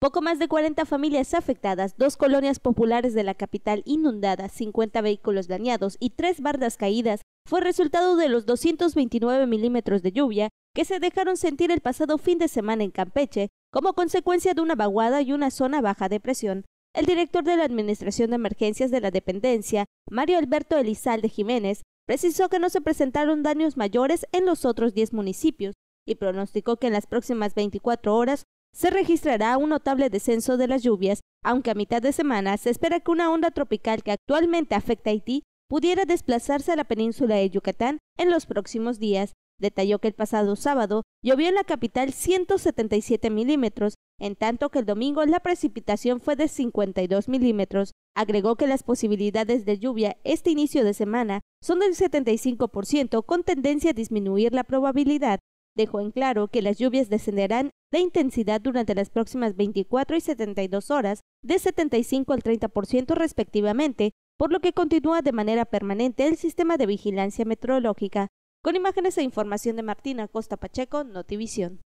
Poco más de 40 familias afectadas, dos colonias populares de la capital inundadas, 50 vehículos dañados y tres bardas caídas fue resultado de los 229 milímetros de lluvia que se dejaron sentir el pasado fin de semana en Campeche como consecuencia de una vaguada y una zona baja de presión. El director de la Administración de Emergencias de la Dependencia, Mario Alberto Elizalde Jiménez, precisó que no se presentaron daños mayores en los otros 10 municipios y pronosticó que en las próximas 24 horas se registrará un notable descenso de las lluvias, aunque a mitad de semana se espera que una onda tropical que actualmente afecta a Haití pudiera desplazarse a la península de Yucatán en los próximos días. Detalló que el pasado sábado llovió en la capital 177 milímetros, en tanto que el domingo la precipitación fue de 52 milímetros. Agregó que las posibilidades de lluvia este inicio de semana son del 75% con tendencia a disminuir la probabilidad dejó en claro que las lluvias descenderán de intensidad durante las próximas 24 y 72 horas de 75 al 30% respectivamente, por lo que continúa de manera permanente el sistema de vigilancia meteorológica. Con imágenes e información de Martina Costa Pacheco, Notivisión.